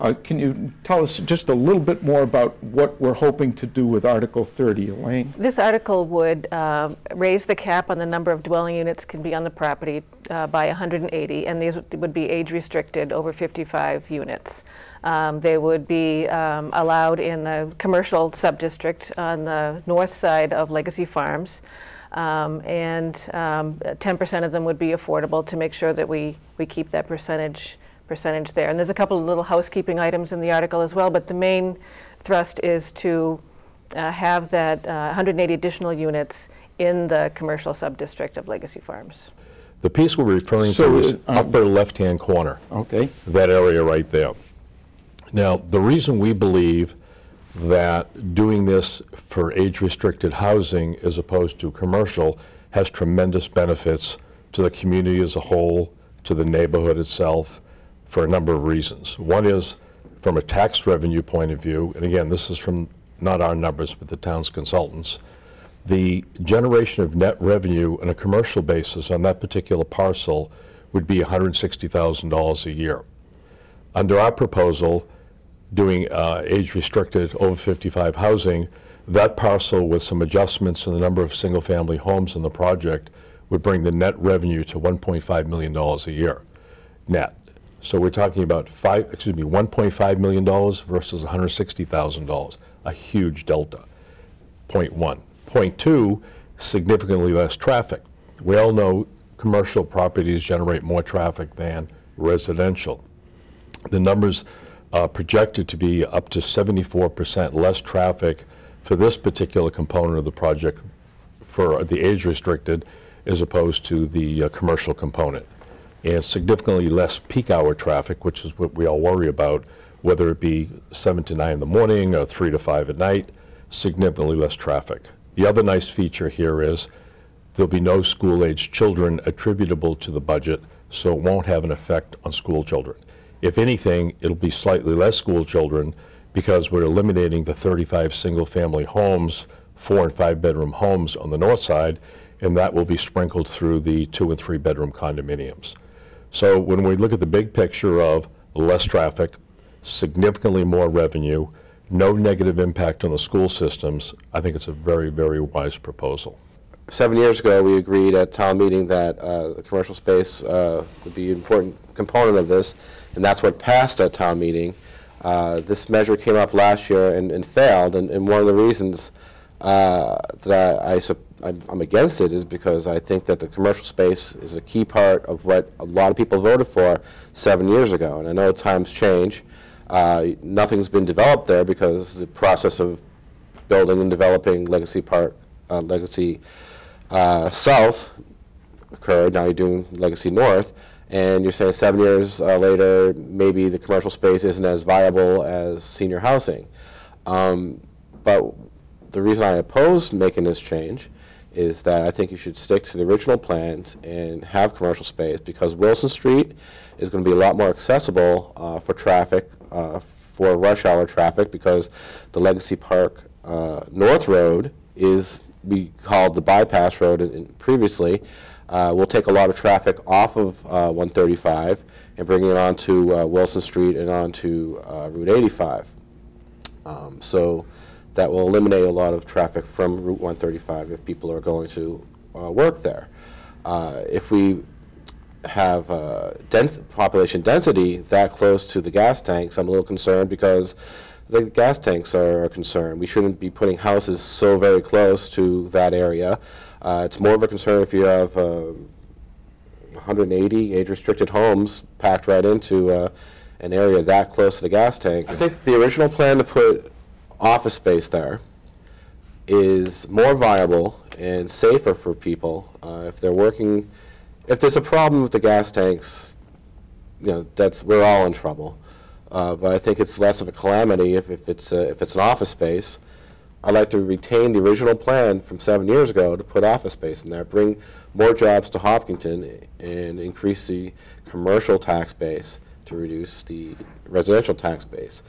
Uh, can you tell us just a little bit more about what we're hoping to do with Article 30, Elaine? This article would uh, raise the cap on the number of dwelling units can be on the property uh, by 180, and these would be age restricted over 55 units. Um, they would be um, allowed in the commercial subdistrict on the north side of Legacy Farms. Um, and 10% um, of them would be affordable to make sure that we, we keep that percentage percentage there. And there's a couple of little housekeeping items in the article as well, but the main thrust is to uh, have that uh, 180 additional units in the commercial subdistrict of Legacy Farms. The piece we're referring so to is uh, um, upper left-hand corner. Okay. That area right there. Now, the reason we believe that doing this for age-restricted housing as opposed to commercial has tremendous benefits to the community as a whole, to the neighborhood itself, for a number of reasons. One is from a tax revenue point of view, and again, this is from not our numbers, but the town's consultants, the generation of net revenue on a commercial basis on that particular parcel would be $160,000 a year. Under our proposal, doing uh, age-restricted over 55 housing, that parcel with some adjustments in the number of single-family homes in the project would bring the net revenue to $1.5 million a year net. So we're talking about five, excuse me, $1.5 million versus $160,000, a huge delta. Point one. Point two, significantly less traffic. We all know commercial properties generate more traffic than residential. The numbers are projected to be up to 74% less traffic for this particular component of the project for the age restricted as opposed to the uh, commercial component and significantly less peak hour traffic, which is what we all worry about, whether it be 7 to 9 in the morning or 3 to 5 at night, significantly less traffic. The other nice feature here is there'll be no school-aged children attributable to the budget, so it won't have an effect on school children. If anything, it'll be slightly less school children because we're eliminating the 35 single-family homes, four and five-bedroom homes on the north side, and that will be sprinkled through the two and three-bedroom condominiums. So when we look at the big picture of less traffic, significantly more revenue, no negative impact on the school systems, I think it's a very, very wise proposal. Seven years ago, we agreed at town meeting that uh, commercial space uh, would be an important component of this, and that's what passed at town meeting. Uh, this measure came up last year and, and failed, and, and, one of the reasons uh, that I, I I'm, I'm against it is because I think that the commercial space is a key part of what a lot of people voted for seven years ago. And I know times change. Uh, nothing's been developed there because the process of building and developing Legacy Park, uh, Legacy uh, South occurred. Now you're doing Legacy North, and you're saying seven years uh, later, maybe the commercial space isn't as viable as senior housing. Um, but the reason I opposed making this change is that I think you should stick to the original plans and have commercial space because Wilson Street is going to be a lot more accessible uh, for traffic, uh, for rush hour traffic, because the Legacy Park uh, North Road is we called the bypass road in, in previously. Uh, will take a lot of traffic off of uh, 135 and bringing it onto uh, Wilson Street and onto Route 85. Um, so that will eliminate a lot of traffic from Route 135 if people are going to uh, work there. Uh, if we have uh, dens population density that close to the gas tanks, I'm a little concerned because the gas tanks are a concern. We shouldn't be putting houses so very close to that area. Uh, it's more of a concern if you have uh, 180 age-restricted homes packed right into uh, an area that close to the gas tanks. I think the original plan to put office space there is more viable and safer for people uh, if they're working. If there's a problem with the gas tanks, you know, that's we're all in trouble. Uh, but I think it's less of a calamity if, if it's a, if it's an office space. I'd like to retain the original plan from seven years ago to put office space in there, bring more jobs to Hopkinton, and increase the commercial tax base to reduce the residential tax base.